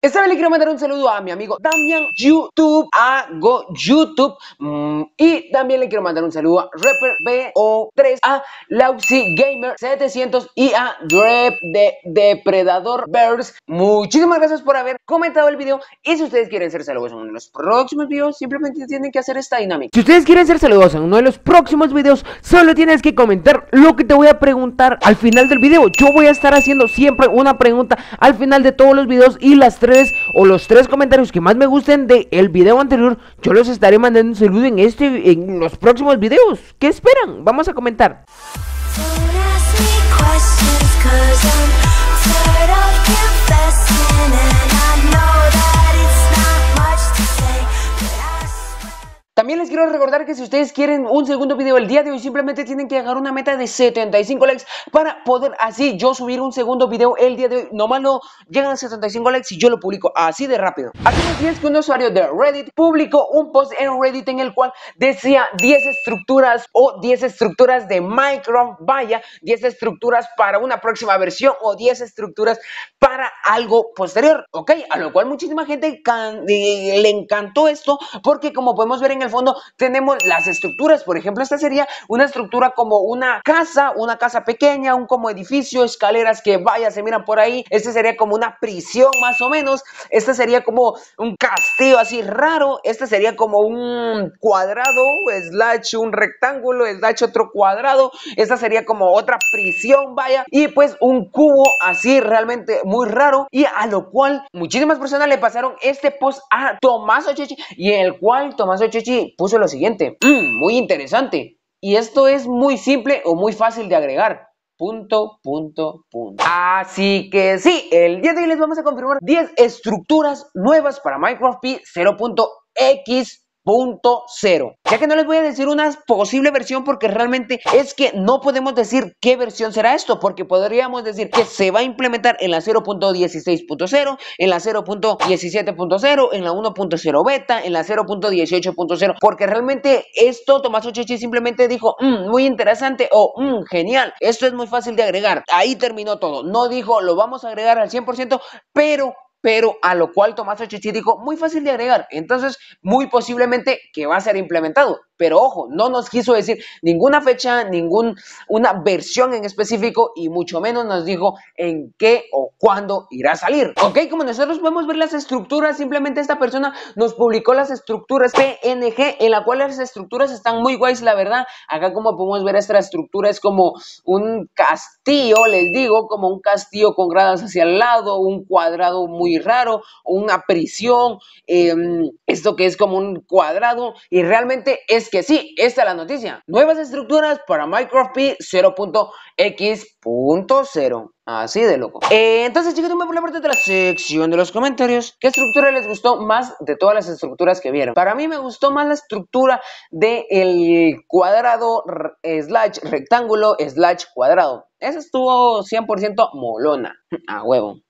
Esta vez le quiero mandar un saludo a mi amigo Damian YouTube, a Go YouTube mm, y también le quiero mandar un saludo a Rapper O 3 a Lauxi Gamer 700 y a Drep de Depredador Birds. Muchísimas gracias por haber comentado el video y si ustedes quieren ser saludos en uno de los próximos videos, simplemente tienen que hacer esta dinámica. Si ustedes quieren ser saludos en uno de los próximos videos, solo tienes que comentar lo que te voy a preguntar al final del video. Yo voy a estar haciendo siempre una pregunta al final de todos los videos y las tres o los tres comentarios que más me gusten de el video anterior, yo los estaré mandando un saludo en este en los próximos videos. ¿Qué esperan? Vamos a comentar. También les quiero recordar que si ustedes quieren un segundo video el día de hoy, simplemente tienen que llegar una meta de 75 likes para poder así yo subir un segundo video el día de hoy. Nomás no llegan a 75 likes y yo lo publico así de rápido. Hace unos que un usuario de Reddit publicó un post en Reddit en el cual decía 10 estructuras o 10 estructuras de Minecraft, vaya, 10 estructuras para una próxima versión o 10 estructuras para algo posterior, ¿ok? A lo cual muchísima gente eh, le encantó esto porque como podemos ver en el fondo tenemos las estructuras, por ejemplo, esta sería una estructura como una casa, una casa pequeña, un como edificio, escaleras que vaya, se miran por ahí, este sería como una prisión más o menos, este sería como un castillo así raro, este sería como un cuadrado, slash un rectángulo, slash otro cuadrado, esta sería como otra prisión, vaya, y pues un cubo así realmente muy raro y a lo cual muchísimas personas le pasaron este post a Tomás Ochechi y el cual Tomás Ochechi puso lo siguiente, mm, muy interesante, y esto es muy simple o muy fácil de agregar. Punto, punto, punto. Así que sí, el día de hoy les vamos a confirmar 10 estructuras nuevas para Minecraft P 0.x 0.0. Ya que no les voy a decir una posible versión porque realmente es que no podemos decir qué versión será esto, porque podríamos decir que se va a implementar en la 0.16.0, en la 0.17.0, en la 1.0 beta, en la 0.18.0, porque realmente esto Tomás Ochechi simplemente dijo, mm, muy interesante o mm, genial, esto es muy fácil de agregar. Ahí terminó todo. No dijo, lo vamos a agregar al 100%, pero pero a lo cual Tomás el dijo muy fácil de agregar. Entonces, muy posiblemente que va a ser implementado. Pero ojo, no nos quiso decir ninguna fecha, ninguna versión en específico y mucho menos nos dijo en qué o cuándo irá a salir. Ok, como nosotros podemos ver las estructuras, simplemente esta persona nos publicó las estructuras PNG en la cual las estructuras están muy guays, la verdad. Acá como podemos ver esta estructura es como un castillo, les digo, como un castillo con gradas hacia el lado, un cuadrado muy raro, una prisión, em, esto que es como un cuadrado y realmente es que sí, esta es la noticia. Nuevas estructuras para Minecraft P 0.x.0. Así de loco. Eh, entonces, chicos, me por la parte de la sección de los comentarios. ¿Qué estructura les gustó más de todas las estructuras que vieron? Para mí me gustó más la estructura del el cuadrado slash rectángulo slash cuadrado. Esa estuvo 100% molona. A huevo.